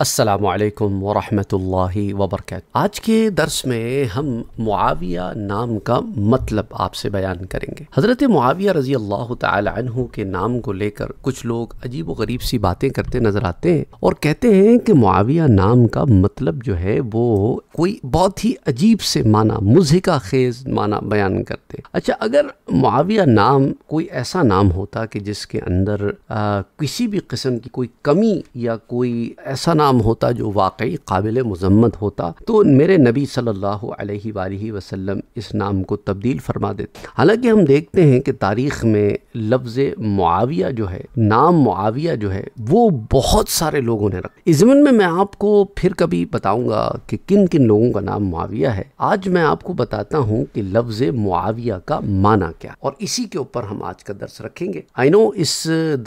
असलकम वरहि वबरक आज के दर्स में हम मुआविया नाम का मतलब आपसे बयान करेंगे हज़रत मुआविया रज़ी अल्लाह तु के नाम को लेकर कुछ लोग अजीब व गरीब सी बातें करते नज़र आते हैं और कहते हैं कि मुआविया नाम का मतलब जो है वो कोई बहुत ही अजीब से माना मुजहिका खेज माना बयान करते अच्छा अगर मुआविया नाम कोई ऐसा नाम होता कि जिसके अंदर आ, किसी भी किस्म की कोई कमी या कोई ऐसा नाम काम होता जो वाकई काबिल मजम्मत होता तो मेरे नबी सल्लल्लाहु अलैहि सल्ला वसल्लम इस नाम को तब्दील फरमा देते हालांकि हम देखते हैं कि तारीख़ में लफ्ज़ मुआविया जो है नाम मुआविया जो है वो बहुत सारे लोगों ने रखा इस में मैं आपको फिर कभी बताऊँगा कि किन किन लोगों का नाम मुआविया है आज मैं आपको बताता हूँ कि लफ्ज़ मुआविया का माना क्या और इसी के ऊपर हम आज का दर्स रखेंगे आई नो इस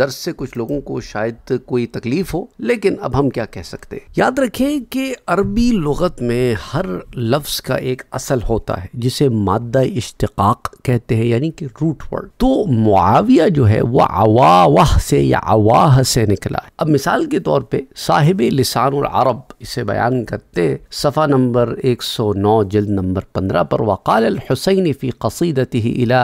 दर्स से कुछ लोगों को शायद कोई तकलीफ़ हो लेकिन अब हम क्या कह सकते याद रखें कि अरबी लगत में हर लफ्ज़ का एक असल होता है जिसे मादा इश्तकाक कहते हैं यानी कि रूट वर्ड तो मुआविया जो है वह अवाह से या अवाह से निकला अब मिसाल के तौर पर साहिब लिसान और अरब इसे बयान करते सफ़ा नंबर एक सौ नौ जल्द नंबर पंद्रह पर वकाल हुसैन फ़ी कसीदती ही अला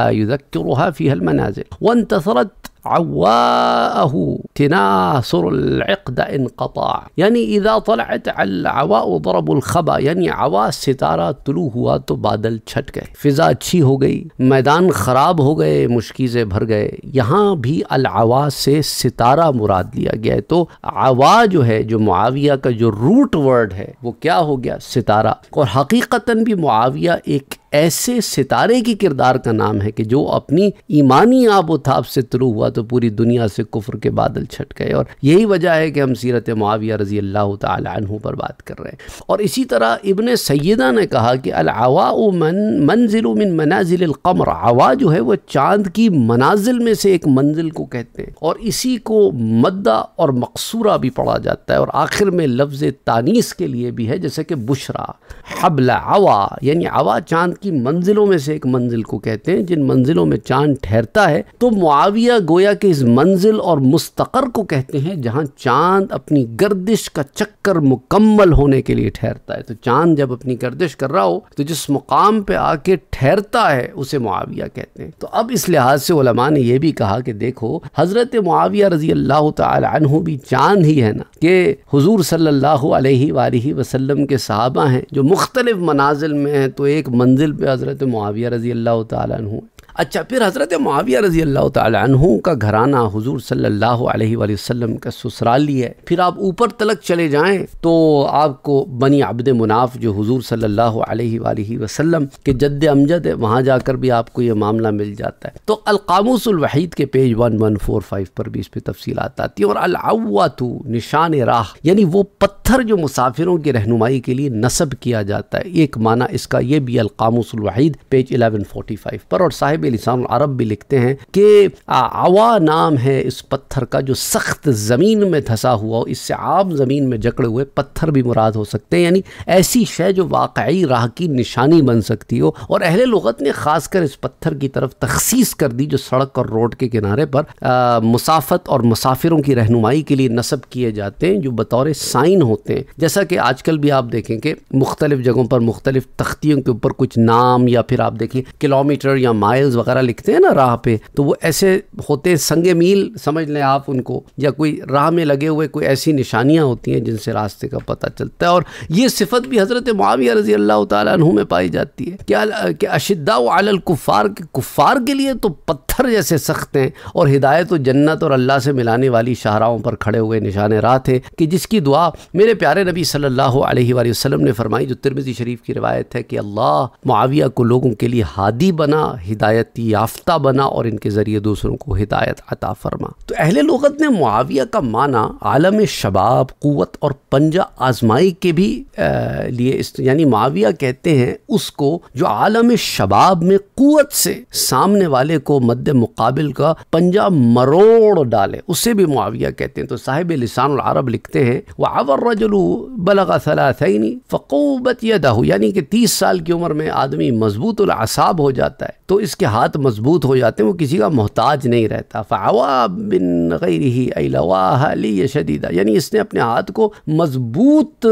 फ़ी हल मनाजिर वन तसरत عواءه تناثر العقد انقطاع यानी इदा तलत अलवा ضرب الخبا यानी आवा सितारा तुलू हुआ तो बादल छट गए फिजा अच्छी हो गई मैदान खराब हो गए मुश्किलें भर गए यहाँ भी अलवा से सितारा मुराद लिया गया है तो आवा जो है जो मुआविया का जो रूट वर्ड है वो क्या हो गया सितारा और हकीकता भी मुआविया एक ऐसे सितारे के किरदार का नाम है कि जो अपनी ईमानी आब थाप से तुरु हुआ तो पूरी दुनिया से कुफर के बादल छट गए और यही वजह है कि हम सीरत माविया रजी अल्लाह तहों पर बात कर रहे हैं और इसी तरह इबन सैदा ने कहा कि अलावा मन मंजिल मिन मनाजिल कमर आवा जो है वह चांद की मनाजिल में से एक मंजिल को कहते हैं और इसी को मद्दा और मकसूरा भी पढ़ा जाता है और आखिर में लफ्ज़ तानीस के लिए भी है जैसे कि बुशरा हबला आवा यानी आवा चांद की मंजिलों में से एक मंजिल को कहते हैं जिन मंजिलों में चांद ठहरता है तो मुआविया गोया के इस मंजिल और मुस्तकर को कहते हैं जहाँ चांद अपनी गर्दिश का चक्कर मुकम्मल होने के लिए ठहरता है तो चांद जब अपनी गर्दिश कर रहा हो तो जिस मुकाम पे आके ठहरता है उसे मुआविया कहते हैं तो अब इस लिहाज से उलमा ने यह भी कहा कि देखो हज़रत मुआविया रजी अल्लाह तहु भी चांद ही है ना कि हजूर सल्ला वसलम के साहबा हैं जो मुख्तलिफ मनाजिल में है तो एक मंजिल دل پہ حضرت معاویہ رضی اللہ تعالیٰ عنہ अच्छा फिर हज़रत माविया रज़ी अल्लाह तु का घराना हजूर सल्लल्लाहु अलैहि का ससुराली है फिर आप ऊपर तलक चले जाएँ तो आपको बनी अब्द मुनाफ जो हजूर सल्ला वसलम के जद अमजद है वहाँ जाकर भी आपको ये मामला मिल जाता है तो अलकामुसलवहीद के page one one four five पर भी इस पर तफसील आती है और अलावातु निशान राह यानी वो पत्थर जो मुसाफिरों की रहनुमाई के लिए नसब किया जाता है एक माना इसका ये भी अलकामुसलवहीद पेज एलेवन फोर्टी फाइव पर और साहिब अरबी लिसान अरब भी लिखते हैं कि आवा नाम है इस पत्थर का जो सख्त ज़मीन में धंसा हुआ हो इससे आम ज़मीन में जकड़े हुए पत्थर भी मुराद हो सकते हैं यानी ऐसी शय जो वाकई राह की निशानी बन सकती हो और अहल लगत ने ख़ास कर इस पत्थर की तरफ तखसीस कर दी जो सड़क और रोड के किनारे पर मुसाफत और मुसाफिरों की रहनुमाई के लिए नस्ब किए जाते हैं जो बतौर साइन होते हैं जैसा कि आजकल भी आप देखें कि मुख्तलिफ जगहों पर मुख्तलिफ तख्तियों के ऊपर कुछ नाम या फिर आप देखिए किलोमीटर या माइल्स वगैरह लिखते हैं ना राह पे तो वो ऐसे होते हैं संग मील समझ लें आप उनको या कोई राह में लगे हुए कोई ऐसी निशानियाँ होती हैं जिनसे रास्ते का पता चलता है और ये सिफत भी हज़रत माविया रजी अल्लाह तु में पाई जाती है क्या कि अशिद्दा के कुफ़ार के लिए तो पत्थर जैसे सख्त हैं और हिदायत तो जन्नत और अल्लाह से मिलाने वाली शाहराओं पर खड़े हुए निशान राह थे कि जिसकी दुआ मेरे प्यारे नबी सल्लल्लाहु अलैहि वसल्लम ने फरमाई जो तिरमिजी शरीफ की रिवायत है कि अल्लाह माविया को लोगों के लिए हादी बना हिदायत हिदायत याफ्ता बना और इनके ज़रिए दूसरों को हिदायत अता फरमा तो अहले लगत ने मुआविया का माना आलम शबाब क़वत और पंजा आजमाई के भी लिए यानी मुआविया कहते हैं उसको जो आलम शबाब में क़वत से सामने वाले को मद मुकाबिल का पंजा मरोड़ डाले उसे भी मुआविया कहते हैं तो साहिब लिसान अरब लिखते हैं वह अवर रजलू बलगा सलासैनी फ़कूबत यदहू यानी कि तीस साल की उम्र में आदमी मजबूत असाब हो जाता है तो इसके के हाथ मजबूत हो जाते हैं वो किसी का मोहताज नहीं रहता फ़ावा बिन गैर ही अली शदीदा यानी इसने अपने हाथ को मजबूत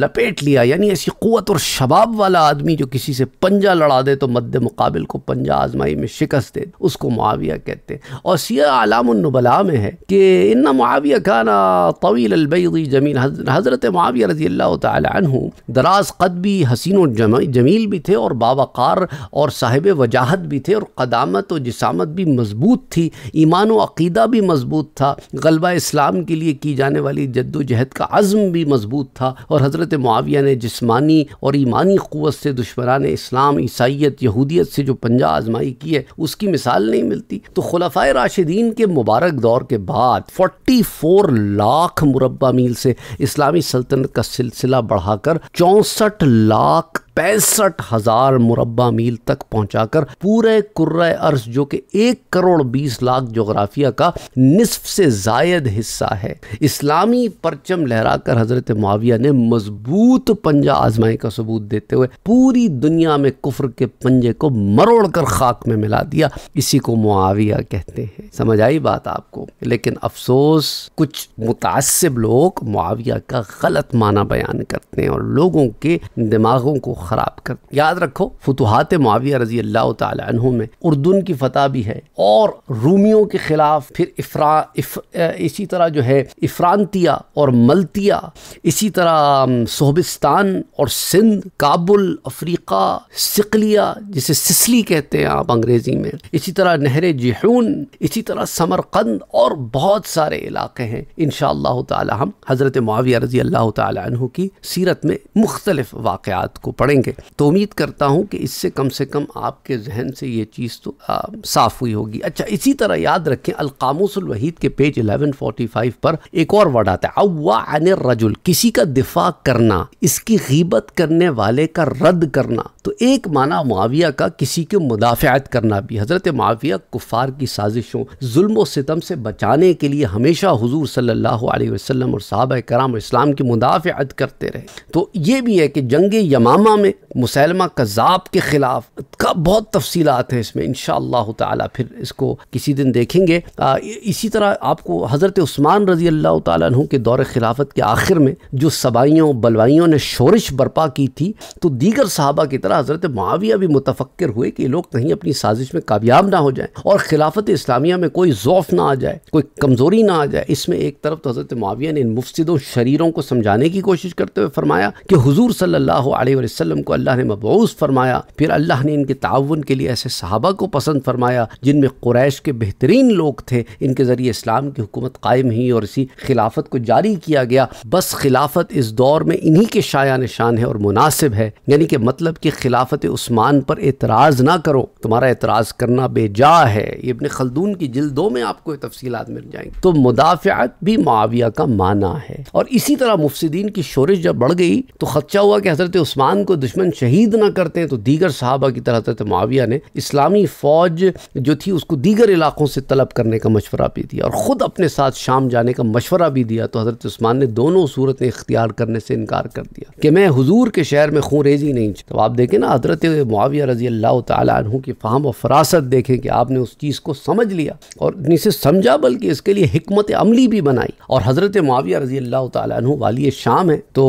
लपेट लिया यानी ऐसी क़वत और शबाब वाला आदमी जो किसी से पंजा लड़ा दे तो मद मुकाबिल को पंजा आजमाई में शिकस्त दे उसको मुआविया कहते हैं और सिया आलामबला में है कि इन्ना मुआविया खाना तवील अलबैदी जमीन हज़रत मुआविया रजी अल्लाह तन दराज कद भी हसीन और जमील भी थे और बाबाकार और साहिब वजाहत भी थे और कदामत और जिसामत भी मजबूत थी ईमान व अकीदा भी मजबूत था गलबा इस्लाम के लिए की जाने वाली जद्दोजहद का आज़म भी मजबूत था और हज़रत मुआविया ने जिसमानी और ईमानी क़वत से दुश्मरान इस्लाम ईसाइत यहूदियत से जो पंजा आजमाई की है उसकी मिसाल नहीं मिलती तो खुलफ़ा राशिदीन के मुबारक दौर के बाद फोर्टी फोर लाख मुरबा मील से इस्लामी सल्तनत का सिलसिला बढ़ाकर चौंसठ लाख पैंसठ हजार मुरबा मील तक पहुंचाकर पूरे कुर्र अर्स जो कि एक करोड़ बीस लाख जोग्राफिया का निसफ से जायद हिस्सा है इस्लामी परचम लहराकर हजरत माविया ने मजबूत पंजा आजमाई का सबूत देते हुए पूरी दुनिया में कुफर के पंजे को मरोड़ कर खाक में मिला दिया इसी को मुआविया कहते हैं समझ आई बात आपको लेकिन अफसोस कुछ मुतासिब लोग मुआविया का गलत माना बयान करते हैं और लोगों के दिमागों को ख़राब कर याद रखो फतुहात माविया रजी अल्लाह तहों में उर्दन की फतह भी है और रूमियों के ख़िलाफ़ फिर इफ्रा इफ, इसी तरह जो है इफ्रांतिया और मलतिया इसी तरह सोहबिस्तान और सिंध काबुल अफ्रीका सिकलिया जिसे सिसली कहते हैं आप अंग्रेज़ी में इसी तरह नहर जहून इसी तरह समरकंद और बहुत सारे इलाके हैं इन ताला हम हज़रत माविया रजी अल्लाह तहों की सीरत में मुख्तलिफ़ वाक़ात को पढ़ें करेंगे तो उम्मीद करता हूँ कि इससे कम से कम आपके जहन से ये चीज़ तो आ, साफ़ हुई होगी अच्छा इसी तरह याद रखें अलकामुसलवहीद के पेज 1145 पर एक और वर्ड आता है अवा अन रजुल किसी का दिफा करना इसकी गीबत करने वाले का रद्द करना तो एक माना माविया का किसी के मुदाफ़त करना भी हज़रत माविया कुफ़ार की साजिशों जुल्म सितम से बचाने के लिए हमेशा हुजूर सल्लल्लाहु अलैहि वसल्लम और साहब कराम इस्लाम की मुदाफ़त करते रहे तो ये भी है कि जंग यमामा में में मुसलमा कज़ाब के ख़िलाफ़ का बहुत तफसीलात हैं इसमें इन शह फिर इसको किसी दिन देखेंगे आ, इसी तरह आपको हज़रत उस्मान रज़ी अल्लाह तु के दौर खिलाफत के आखिर में जो सबाइयों बलवाइयों ने शोरिश बर्पा की थी तो दीगर साहबा की तरह हज़रत माविया भी मुतफ़र हुए कि लोग कहीं अपनी साजिश में कामयाब ना हो जाए और खिलाफत इस्लामिया में कोई ज़ौफ़ ना आ जाए कोई कमज़ोरी ना आ जाए इसमें एक तरफ तो हज़रत माविया ने इन मुफसदों शरीरों को समझाने की कोशिश करते हुए फरमाया कि हजूर सल्ला वसम वसल्लम को अल्लाह ने मबूस फरमाया फिर अल्लाह ने इनके ताउन के लिए ऐसे सहाबा को पसंद फरमाया जिनमें क्रैश के बेहतरीन लोग थे इनके ज़रिए इस्लाम की हुकूमत कायम ही और इसी खिलाफत को जारी किया गया बस खिलाफत इस दौर में इन्हीं के शाया निशान है और मुनासिब है यानी कि मतलब कि खिलाफत उस्मान पर एतराज़ ना करो तुम्हारा एतराज़ करना बेजा है इबन खलदून की जिल्दों में आपको तफसीलात मिल जाएंगी तो मुदाफ़त भी माविया का माना है और इसी तरह मुफसदीन की शोरश जब बढ़ गई तो खदशा हुआ कि हज़रत उस्मान को को दुश्मन शहीद ना करते हैं तो दीगर साहबा की तरह हजरत माविया ने इस्लामी फ़ौज जो थी उसको दीगर इलाकों से तलब करने का मशवरा भी दिया और ख़ुद अपने साथ शाम जाने का मशवरा भी दिया तो हज़रत उस्मान ने दोनों सूरतें इख्तियार करने से इनकार कर दिया कि मैं हजूर के शहर में रेजी नहीं तो आप देखें ना हज़रत माविया रजी अल्लाह तु की फाहम और फरासत देखें कि आपने उस चीज़ को समझ लिया और इसे समझा बल्कि इसके लिए हमत अमली भी बनाई और हज़रत माविया रजी अल्लाह तहु वाली शाम है तो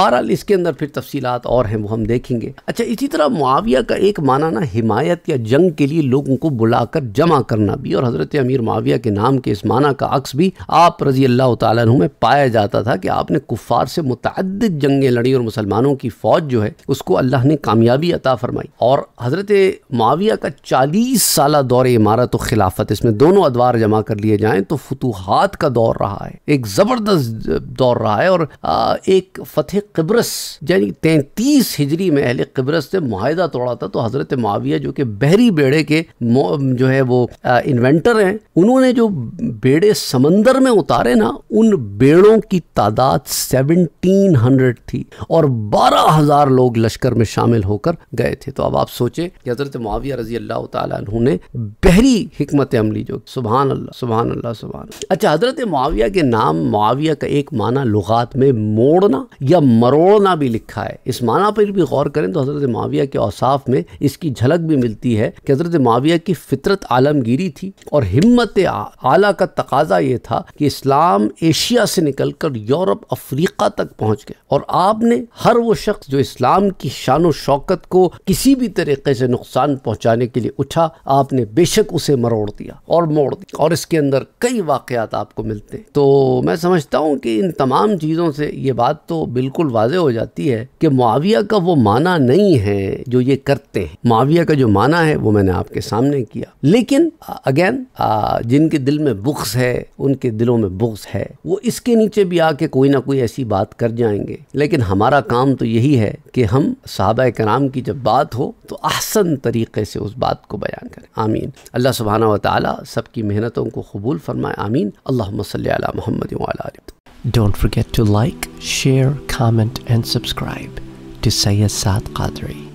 बहरहाल इसके अंदर फिर तफसीत और हैं वो हम देखेंगे अच्छा इसी तरह मुआविया का एक माना ना हिमायत या जंग के लिए लोगों को बुलाकर जमा करना भी और हज़रत अमीर मुआविया के नाम के इस माना का अक्स भी आप रजी अल्लाह तु में पाया जाता था कि आपने कुफ़ार से मुतद जंगें लड़ी और मुसलमानों की फ़ौज जो है उसको अल्लाह ने कामयाबी अता फरमाई और हज़रत माविया का चालीस साल दौर इमारत व खिलाफत इसमें दोनों अदवार जमा कर लिए जाएँ तो फतूहत का दौर रहा है एक ज़बरदस्त दौर रहा है और एक फ़तेह कब्रस यानी तैंतीस बीस हिजरी में अहले कब्रस से माहदा तोड़ा था तो हज़रत माविया जो कि बहरी बेड़े के जो है वो इन्वेंटर हैं उन्होंने जो बेड़े समंदर में उतारे ना उन बेड़ों की तादाद सेवनटीन हंड्रेड थी और बारह हज़ार लोग लश्कर में शामिल होकर गए थे तो अब आप सोचे कि हज़रत माविया रजी अल्लाह तु ने बहरी हमत अमली जो सुबहान अल्लाह सुबहान अल्लाह सुबहान अच्छा हज़रत माविया के नाम माविया का एक माना लुगात में मोड़ना या मरोड़ना भी लिखा है इस माना पर भी गौर करें तो हज़रत माविया के औसाफ में इसकी झलक भी मिलती है कि हज़रत माविया की फितरत आलमगिरी थी और हिम्मत आला का तकाजा ये था कि इस्लाम एशिया से निकल कर यूरोप अफ्रीका तक पहुँच गया और आपने हर वो शख्स जो इस्लाम की शान शौकत को किसी भी तरीके से नुकसान पहुँचाने के लिए उठा आपने बेशक उसे मरोड़ दिया और मोड़ दिया और इसके अंदर कई वाक़ात आपको मिलते हैं तो मैं समझता हूँ कि इन तमाम चीज़ों से ये बात तो बिल्कुल वाज हो जाती है कि मुआविया का वो माना नहीं है जो ये करते हैं माविया का जो माना है वो मैंने आपके सामने किया लेकिन अगेन जिनके दिल में बुक्स है उनके दिलों में बुक्स है वो इसके नीचे भी आके कोई ना कोई ऐसी बात कर जाएंगे लेकिन हमारा काम तो यही है कि हम साहबा कराम की जब बात हो तो आसन तरीके से उस बात को बयान करें आमीन अल्लाह सुबहाना वाली सबकी मेहनतों को कबूल फरमाए आमीन अल्लाह Mohammad Don't forget to like, share, comment, and subscribe. to a Saad Qadri.